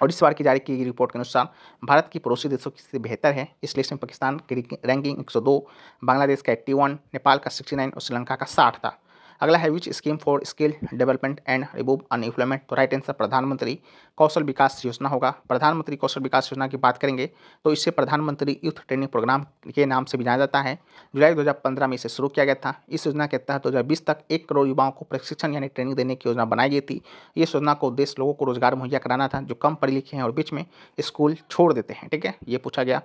[SPEAKER 2] और इस बार की जारी की गई रिपोर्ट के अनुसार भारत की पड़ोसी देशों स्थिति बेहतर है इस लिस्ट में पाकिस्तान की रैंकिंग 102, बांग्लादेश का 81, नेपाल का 69 और श्रीलंका का 60 था अगला है which scheme for skill development and remove unemployment तो राइट आंसर प्रधानमंत्री कौशल विकास योजना होगा प्रधानमंत्री कौशल विकास योजना की बात करेंगे तो इसे प्रधानमंत्री यूथ ट्रेनिंग प्रोग्राम के नाम से भी जाना जाता है जुलाई 2015 में इसे शुरू किया गया था इस योजना के तहत 2020 तक एक करोड़ युवाओं को प्रशिक्षण यानी ट्रेनिंग देने की योजना बनाई गई थी इस योजना को उद्देश्य लोगों को रोजगार मुहैया कराना था जो कम पढ़े लिखे हैं और बीच में स्कूल छोड़ देते हैं ठीक है ये पूछा गया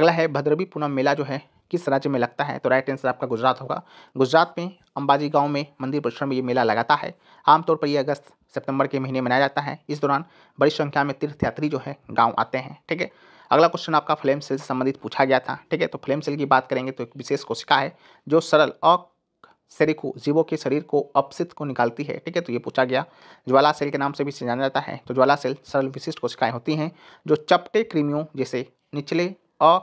[SPEAKER 2] अगला है भद्रवी पूनम मेला जो है किस राज्य में लगता है तो राइट आंसर आपका गुजरात होगा गुजरात में अंबाजी गांव में मंदिर परिसर में ये मेला लगाता है आमतौर पर यह अगस्त सितंबर के महीने मनाया जाता है इस दौरान बड़ी संख्या में तीर्थयात्री जो है गाँव आते हैं ठीक है अगला क्वेश्चन आपका फ्लेम सेल से संबंधित पूछा गया था ठीक है तो फ्लेम सेल की बात करेंगे तो एक विशेष कोशिका है जो सरल और सेरिको जीवों के शरीर को अपसित को निकालती है ठीक है तो ये पूछा गया ज्वाला सेल के नाम से भी जाना जाता है तो ज्वाला सेल सरल विशिष्ट कोशिकाएं होती हैं जो चपटे कृमियों जैसे निचले अ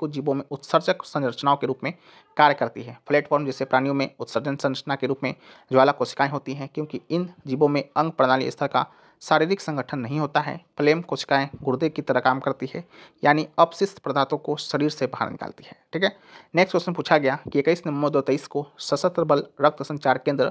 [SPEAKER 2] को जीवों में उत्सर्जक संरचनाओं के रूप में कार्य करती है प्लेटफॉर्म जैसे प्राणियों में उत्सर्जन संरचना के रूप में ज्वाला कोशिकाएं होती हैं क्योंकि इन जीवों में अंग प्रणाली स्तर का शारीरिक संगठन नहीं होता है फ्लेम कोशिकाएं गुर्दे की तरह काम करती है यानी अपशिष्ट पदार्थों को शरीर से बाहर निकालती है ठीक है नेक्स्ट क्वेश्चन पूछा गया कि इक्कीस नवंबर दो तेईस को सशस्त्र बल रक्त संचार केंद्र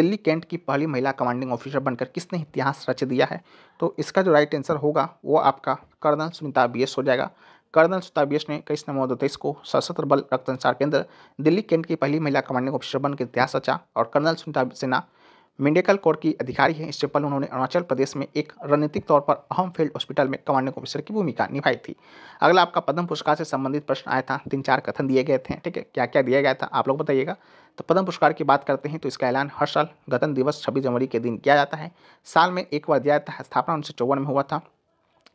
[SPEAKER 2] दिल्ली कैंट की पहली महिला कमांडिंग ऑफिसर बनकर किसने इतिहास रच दिया है तो इसका जो राइट आंसर होगा वो आपका कर्नल सुनीता बी हो जाएगा कर्नल सुताबियस ने कई नवोदय तेईस को सशस्त्र बल रक्त संचार केंद्र दिल्ली कैंट की पहली महिला कमांडिंग ऑफिसर बन के इतिहास रचा और colonel Sunita Sinha medical corps की अधिकारी हैं इससे पहले उन्होंने अरुणाचल प्रदेश में एक रणनीतिक तौर पर अहम फील्ड हॉस्पिटल में कमांडिंग ऑफिसर की भूमिका निभाई थी अगला आपका पद्म पुरस्कार से संबंधित प्रश्न आया था तीन चार कथन दिए गए थे ठीक है क्या क्या दिया गया था आप लोग बताइएगा तो पद्म पुरस्कार की बात करते हैं तो इसका ऐलान हर साल गणतंत्र दिवस छब्बीस जनवरी के दिन किया जाता है साल में एक बार दिया जाता है स्थापना उन्नीस में हुआ था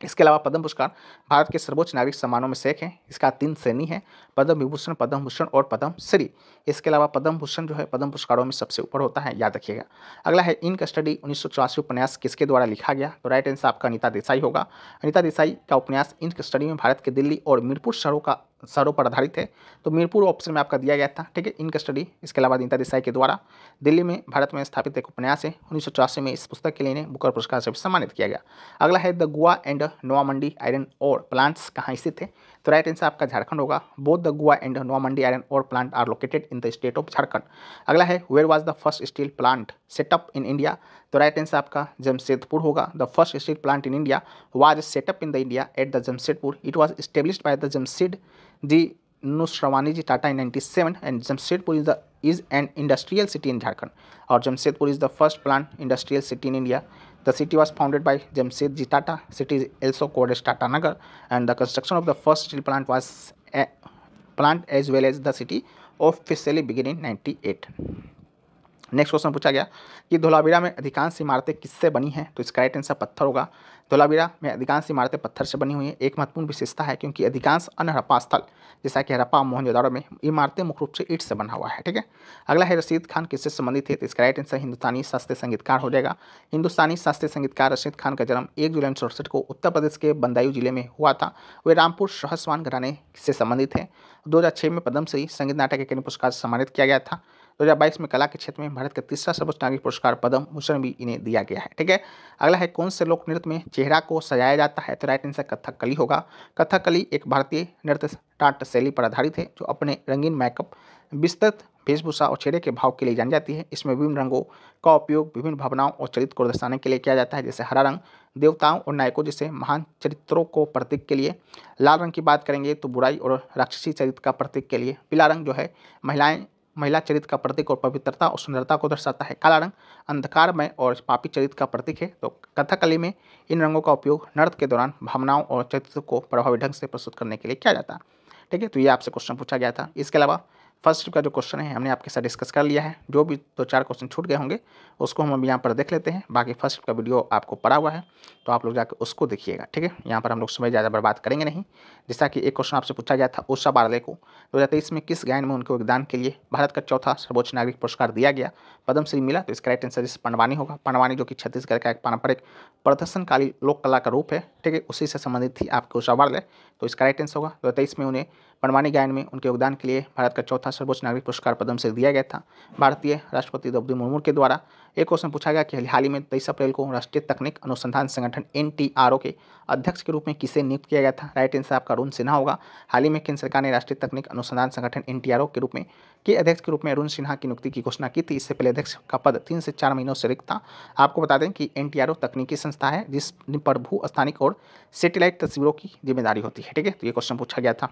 [SPEAKER 2] इसके अलावा पद्म पुरस्कार भारत के सर्वोच्च नागरिक सम्मानों में से एक है इसका तीन श्रेणी है पद्म विभूषण पद्म भूषण और पद्म श्री इसके अलावा पद्म भूषण जो है पद्म पुरस्कारों में सबसे ऊपर होता है याद रखिएगा अगला है इन कस्टडी उन्नीस उपन्यास किसके द्वारा लिखा गया तो राइट आंसर आपका अनिता देसाई होगा अनिता देसाई का उपन्यास इन कस्टडी में भारत के दिल्ली और मीरपुर शहरों का सरों पर आधारित है तो मीरपुर ऑप्शन में आपका दिया गया था ठीक है इन कस्टडी इसके अलावा दीनता देसाई के द्वारा दिल्ली में भारत में स्थापित एक उपन्यास है उन्नीस में इस पुस्तक के लिए इन्हें बुकर पुरस्कार से भी सम्मानित किया गया अगला है the Goa and Noamundi iron और प्लांट्स कहाँ स्थित है तो राइट आंसर आपका झारखंड होगा both the Goa and Noamundi iron ore plant are located in the state of Jharkhand अगला है where was the first steel plant set up in India तो राइट आंसर आपका जमशेदपुर होगा the first steel plant in India was set up in the India at the Jamshedpur it was establish by the Jamshed the Nusrawaniji Tata in 97 and Jamshedpur is, the, is an industrial city in Jharkhand or Jamshedpur is the first planned industrial city in India. The city was founded by Jamshedji Tata, city is also called as Tata Nagar and the construction of the first steel plant was a eh, plant as well as the city officially began in 98. Next question पूछा गया कि धोलावीरा में अधिकांश इमारतें किससे बनी हैं तो इसका राइट आंसर पत्थर होगा धोलावीरा में अधिकांश इमारतें पत्थर से बनी हुई हैं एक महत्वपूर्ण विशेषता है क्योंकि अधिकांश अन्य हड़प्पा स्थल जैसा कि हड़प्पा मोहनजोदारों में इमारतें मुख्य रूप से ईट से बना हुआ है ठीक है अगला है रशीद खान किससे संबंधित है तो इसका राइट आंसर हिंदुस्तानी शास्त्रीय संगीतकार हो जाएगा हिंदुस्तानी शास्त्रीय संगीतकार रशीद खान का जन्म एक जुलाई उन्नीस को उत्तर प्रदेश के बंदायू जिले में हुआ था वे रामपुर शहसवान घराने से संबंधित हैं दो में पद्मश्री संगीत नाटक अकेडमी पुरस्कार सम्मानित किया गया था बाईस में कला के क्षेत्र में भारत का तीसरा सर्वोच्च नागरिक पुरस्कार पद्म भूषण भी इन्हें दिया गया है ठीक है अगला है कौन से लोक नृत्य में चेहरा को सजाया जाता है तो राइट आंसर कथकली होगा कथकली एक भारतीय नृत्य टाट शैली पर आधारित है जो अपने रंगीन मेकअप विस्तृत वेशभूषा और चेहरे के भाव के लिए जानी जाती है इसमें विभिन्न रंगों का उपयोग विभिन्न भावनाओं और चरित्र को दर्शाने के लिए किया जाता है जैसे हरा रंग देवताओं और नायकों जैसे महान चरित्रों को प्रतीक के लिए लाल रंग की बात करेंगे तो बुराई और राक्षसी चरित्र का प्रतीक के लिए पीला रंग जो है महिलाएं महिला चरित्र का प्रतीक और पवित्रता और सुंदरता को दर्शाता है काला रंग अंधकारमय और पापी चरित्र का प्रतीक है तो कथकली में इन रंगों का उपयोग नर्त के दौरान भावनाओं और चरित्र को प्रभावी ढंग से प्रस्तुत करने के लिए किया जाता है ठीक है तो ये आपसे क्वेश्चन पूछा गया था इसके अलावा फर्स्ट का जो क्वेश्चन है हमने आपके साथ डिस्कस कर लिया है जो भी दो चार क्वेश्चन छूट गए होंगे उसको हम अब यहाँ पर देख लेते हैं बाकी फर्स्ट का वीडियो आपको पड़ा हुआ है तो आप लोग जाकर उसको देखिएगा ठीक है यहाँ पर हम लोग समय ज़्यादा बर्बाद करेंगे नहीं जैसा कि एक क्वेश्चन आपसे पूछा गया था उषा बारले को दो हज़ार तेईस में किस गायन में उनके योगदान के लिए भारत का चौथा सर्वोच्च नागरिक पुरस्कार दिया गया पद्मश्री मिला तो इसका राइट आंसर इस पंडवानी होगा पंडवानी जो कि छत्तीसगढ़ का एक पारंपरिक प्रदर्शनकाली लोक कला का रूप है ठीक है उसी से संबंधित थी आपके उषा बारले तो इसका राइट आंसर होगा दो में उन्हें मनमानी गायन में उनके योगदान के लिए भारत का चौथा सर्वोच्च नागरिक पुरस्कार पद्म से दिया गया था भारतीय राष्ट्रपति द्रौपदी मुर्मू के द्वारा एक क्वेश्चन पूछा गया कि हाल ही में तेईस अप्रैल को राष्ट्रीय तकनीक अनुसंधान संगठन एन के अध्यक्ष के रूप में किसे नियुक्त किया गया था राइट आंसर आपका अरुण सिन्हा होगा हाल ही में केंद्र सरकार ने राष्ट्रीय तकनीक अनुसंधान संगठन एन के रूप में के अध्यक्ष के रूप में अरुण सिन्हा की नियुक्ति की घोषणा की थी इससे पहले अध्यक्ष का पद तीन से चार महीनों से रिक्त था आपको बता दें कि एन तकनीकी संस्था है जिस पर भू स्थानिक और सेटेलाइट तस्वीरों की जिम्मेदारी होती है ठीक है तो ये क्वेश्चन पूछा गया था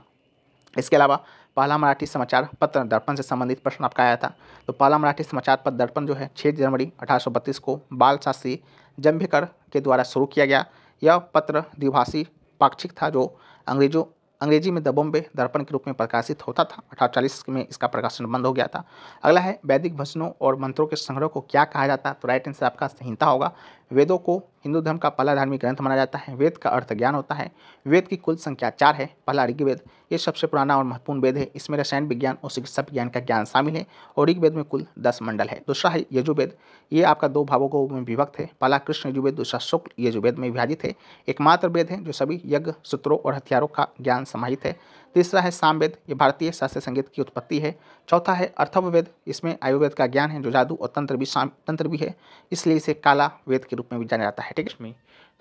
[SPEAKER 2] इसके अलावा पहला मराठी समाचार पत्र दर्पण से संबंधित प्रश्न आपका आया था तो पहला मराठी समाचार पत्र दर्पण जो है 6 जनवरी अठारह को बाल शास्त्री जम्भेकर के द्वारा शुरू किया गया यह पत्र द्विभाषी पाक्षिक था जो अंग्रेजों अंग्रेजी में द बॉम्बे दर्पण के रूप में प्रकाशित होता था अठारह में इसका प्रकाशन बंद हो गया था अगला है वैदिक भजनों और मंत्रों के संग्रह को क्या कहा जाता है तो राइट आंसर आपका संहिता होगा वेदों को हिंदू धर्म का पहला धार्मिक ग्रंथ माना जाता है वेद का अर्थ ज्ञान होता है वेद की कुल संख्या चार है पहला ऋग्वेद ये सबसे पुराना और महत्वपूर्ण वेद है इसमें रसायन विज्ञान और चिकित्सा विज्ञान का ज्ञान शामिल है और ऋग्वेद में कुल दस मंडल है दूसरा है यजुर्वेद ये आपका दो भावों को में विभक्त है पहला कृष्ण यजुर्वेद दूसरा शुक्ल यजुर्वेद में विभाजित है एकमात्र वेद है जो सभी यज्ञ सूत्रों और हथियारों का ज्ञान समाहित है तीसरा है सामवेद ये भारतीय शास्त्रीय संगीत की उत्पत्ति है चौथा है अर्थववेद इसमें आयुर्वेद का ज्ञान है जो जादू और तंत्र भी शाम तंत्र भी है इसलिए इसे काला वेद के रूप में भी जाना जाता है ठीक है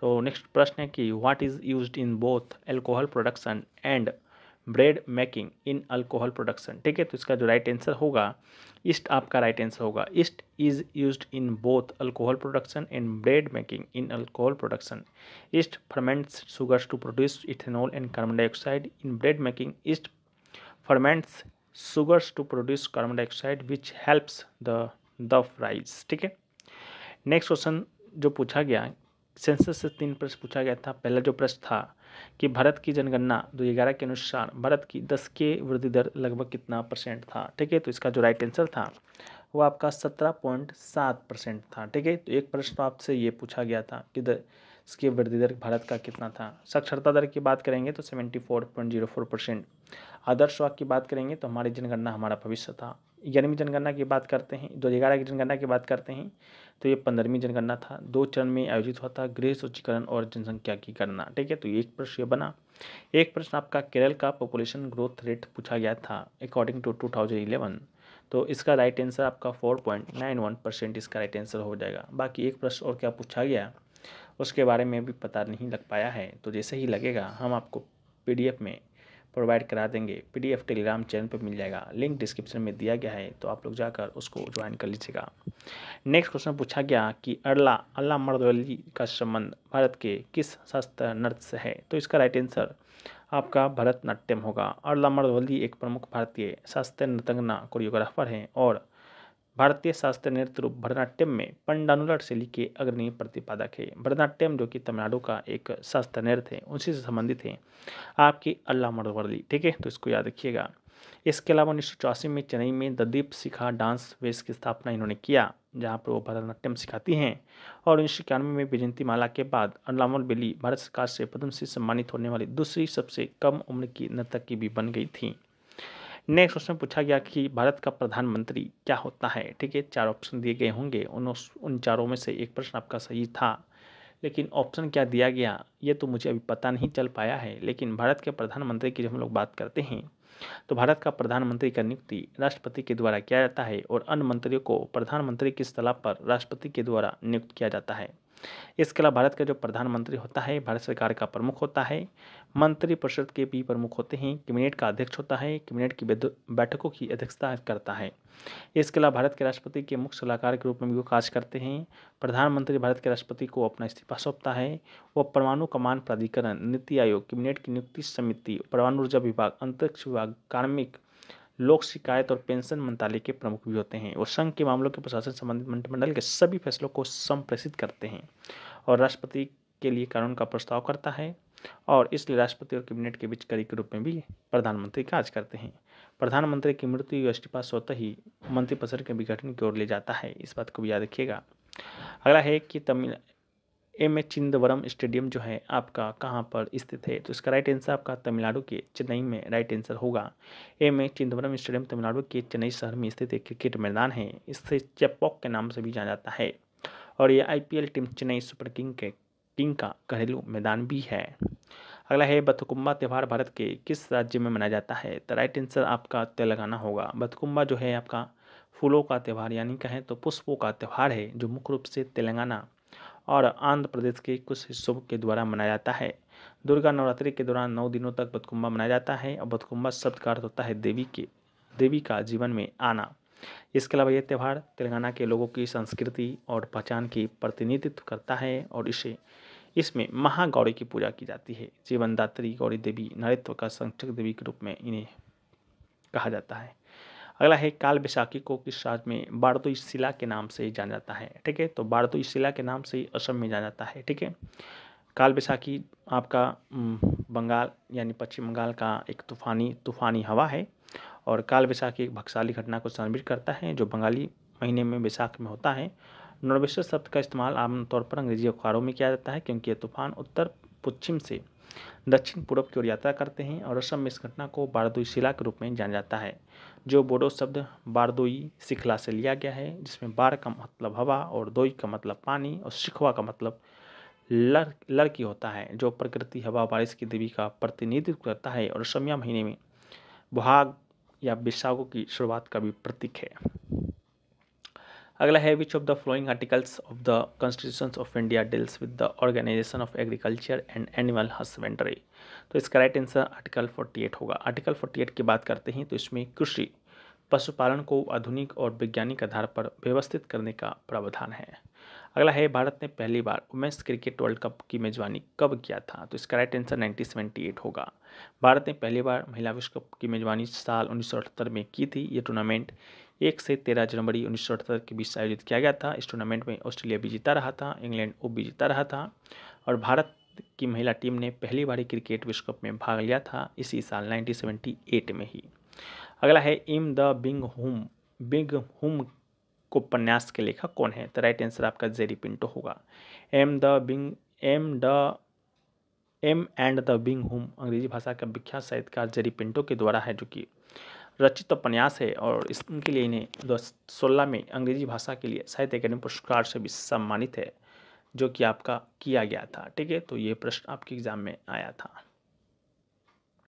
[SPEAKER 2] तो नेक्स्ट प्रश्न
[SPEAKER 1] है कि what is used in both alcohol production and bread making in alcohol production ठीक है तो इसका जो राइट आंसर होगा ईस्ट आपका राइट आंसर होगा yeast is use in both alcohol production and bread making in alcohol production yeast ferments sugars to produce ethanol and carbon dioxide in bread making yeast ferments sugars to produce carbon dioxide which helps the the fries ठीक है next question जो पूछा गया census से तीन प्रश्न पूछा गया था पहला जो प्रश्न था कि भारत की जनगणना 2011 के अनुसार भारत की 10 के वृद्धि दर लगभग कितना परसेंट था ठीक है तो इसका जो राइट आंसर था वो आपका 17.7 परसेंट था ठीक है तो एक प्रश्न आपसे ये पूछा गया था कि द इसकी वृद्धि दर भारत का कितना था साक्षरता दर की बात करेंगे तो seventy four point zero four percent आदर्श वाक की बात करेंगे तो हमारी जनगणना हमारा भविष्य था ग्यारहवीं जनगणना की बात करते हैं दो ग्यारह की जनगणना की बात करते हैं तो ये पंद्रहवीं जनगणना था दो चरण में आयोजित हुआ था गृह सूचीकरण और जनसंख्या की गणना ठीक है तो ये एक प्रश्न ये बना एक प्रश्न आपका केरल का पॉपुलेशन ग्रोथ रेट पूछा गया था according to two thousand eleven तो इसका राइट आंसर आपका four point nine one percent इसका राइट आंसर हो जाएगा बाकी एक प्रश्न और क्या पूछा गया उसके बारे में भी पता नहीं लग पाया है तो जैसे ही लगेगा हम आपको पी में प्रोवाइड करा देंगे पीडीएफ टेलीग्राम चैनल पर मिल जाएगा लिंक डिस्क्रिप्शन में दिया गया है तो आप लोग जाकर उसको ज्वाइन कर लीजिएगा नेक्स्ट क्वेश्चन पूछा गया कि अरला अल्लाह मर्दवली का संबंध भारत के किस शस्त्र नृत्य से है तो इसका राइट आंसर आपका भरतनाट्यम होगा अरला मर्दवली एक प्रमुख भारतीय शास्त्रीय नृतंगना कोरियोग्राफर हैं और भारतीय शास्त्रीय नृत्य रूप भरतनाट्यम में पंडानुलट शैली के अग्रणी प्रतिपादक है भरतनाट्यम जो कि तमिलनाडु का एक शास्त्र नृत्य है उसी से संबंधित है आपकी अल्लाह मडोवरली ठीक है तो इसको याद रखिएगा इसके अलावा उन्नीस में चेन्नई में ददीप शिखा डांस वेस की स्थापना इन्होंने किया जहाँ पर वो भरतनाट्यम सिखाती हैं और उन्नीस में विजयंती माला के बाद अनलामोल बेली भारत सरकार से पद्म से सम्मानित होने वाली दूसरी सबसे कम उम्र की नर्तकी भी बन गई थी नेक्स्ट क्वेश्चन पूछा गया कि भारत का प्रधानमंत्री क्या होता है ठीक है चार ऑप्शन दिए गए होंगे उन उन चारों में से एक प्रश्न आपका सही था लेकिन ऑप्शन क्या दिया गया ये तो मुझे अभी पता नहीं चल पाया है लेकिन भारत के प्रधानमंत्री की जब हम लोग बात करते हैं तो भारत का प्रधानमंत्री का नियुक्ति राष्ट्रपति के द्वारा किया जाता है और अन्य मंत्रियों को प्रधानमंत्री की सलाह पर राष्ट्रपति के द्वारा नियुक्त किया जाता है इसके अलावा भारत का जो प्रधानमंत्री होता है भारत सरकार का प्रमुख होता है मंत्रिपरिषद के भी प्रमुख होते हैं कैबिनेट का अध्यक्ष होता है कैबिनेट की बैठकों की अध्यक्षता करता है इसके अलावा भारत के राष्ट्रपति के मुख्य सलाहकार के रूप में भी वो काज करते हैं प्रधानमंत्री भारत के राष्ट्रपति को अपना इस्तीफा सौंपता है वह परमाणु कमान प्राधिकरण नीति आयोग कैबिनेट की नियुक्ति समिति परमाणु ऊर्जा विभाग अंतरिक्ष विभाग कार्मिक लोक शिकायत और पेंशन मंत्रालय के प्रमुख भी होते हैं और संघ के मामलों के प्रशासन संबंधित मंत्रिमंडल के सभी फैसलों को संप्रेषित करते हैं और राष्ट्रपति के लिए कानून का प्रस्ताव करता है और इसलिए राष्ट्रपति और कैबिनेट के बीच कड़ी के रूप में भी प्रधानमंत्री काज करते हैं प्रधानमंत्री की मृत्यु या इस्तीफा स्वतः ही मंत्रिपरिषद के विघटन की ओर ले जाता है इस बात को भी याद रखिएगा अगला है कि Tamil M A Chidambaram stadium जो है आपका कहाँ पर स्थित है तो इसका राइट आंसर आपका तमिलनाडु के चेन्नई में राइट आंसर होगा M A Chidambaram stadium Tamil Nadu के चेन्नई शहर में स्थित एक क्रिकेट मैदान है इससे चेपॉक के नाम से भी जाना जाता है और ये IPL team Chennai super king के किंग का घरेलू मैदान भी है अगला है बथकुम्बा त्यौहार भारत के किस राज्य में मनाया जाता है तो राइट आंसर आपका तेलंगाना होगा बथकुम्बा जो है आपका फूलों का त्यौहार यानी कहें तो पुष्पों का त्यौहार है जो मुख्य रूप से तेलंगाना और आंध्र प्रदेश के कुछ हिस्सों के द्वारा मनाया जाता है दुर्गा नवरात्रि के दौरान नौ दिनों तक बथकुम्बा मनाया जाता है और बथकुम्बा शब्द का अर्थ होता है देवी के देवी का जीवन में आना इसके अलावा यह त्यौहार तेलंगाना के लोगों की संस्कृति और पहचान की प्रतिनिधित्व करता है और इसे इसमें महागौरी की पूजा की जाती है जीवनदात्री गौरी देवी नरित्व का संरक्षक देवी के रूप में इन्हें कहा जाता है अगला है काल बैसाखी को किस राज्य में बारदोई शिला के नाम से जाना जाता है ठीक है तो बारदोई शिला के नाम से असम में जाना जाता है ठीक है काल बैसाखी आपका बंगाल यानी पश्चिम बंगाल का एक तूफानी तूफानी हवा है और काल बैसाखी एक भक्साली घटना को संदर्भित करता है जो बंगाली महीने में बैसाख में होता है नॉर्वेस्टर शब्द का इस्तेमाल आमतौर पर अंग्रेजी अखबारों में किया जाता है क्योंकि ये तूफान उत्तर पश्चिम से दक्षिण पूर्व की ओर यात्रा करते हैं और असम में इस घटना को बारदुई शिला के रूप में जाना जाता है जो बोडो शब्द बारदोई सिखला से लिया गया है जिसमें बार का मतलब हवा और दोई का मतलब पानी और सिखवा का मतलब लड़ लड़की होता है जो प्रकृति हवा बारिश की देवी का प्रतिनिधित्व करता है और रसमिया महीने में बुहाग या विशाखों की शुरुआत का भी प्रतीक है अगला है which of the following articles of the constitution of India deals with the organisation of agriculture and animal husbandry तो इसका right answer article forty eight होगा आर्टिकल फोर्टी एट की बात करते हैं तो इसमें कृषि पशुपालन को आधुनिक और वैज्ञानिक आधार पर व्यवस्थित करने का प्रावधान है अगला है भारत ने पहली बार वुमेंस क्रिकेट वर्ल्ड कप की मेजबानी कब किया था तो इसका राइट आंसर 1978 होगा भारत ने पहली बार महिला विश्व कप की मेजबानी साल उन्नीस में की थी ये टूर्नामेंट एक से तेरह जनवरी उन्नीस के बीच आयोजित किया गया था इस टूर्नामेंट में ऑस्ट्रेलिया भी जीता रहा था इंग्लैंड वो भी जीता रहा था और भारत की महिला टीम ने पहली बार क्रिकेट विश्व कप में भाग लिया था इसी साल नाइनटीन में ही अगला है इम द बिंग हुम बिंग हुम को उपन्यास के लेखक कौन है तो राइट आंसर आपका जेरी पिंटो होगा Em the big Em the Em and the big Hoom अंग्रेजी भाषा का विख्यात साहित्यकार जेरी पिंटो के द्वारा है जो कि रचित उपन्यास है और इसके लिए इन्हें दो सोलह में अंग्रेजी भाषा के लिए साहित्य अकादमी पुरस्कार से भी सम्मानित है जो कि आपका किया गया था ठीक है तो ये प्रश्न आपके एग्ज़ाम में आया था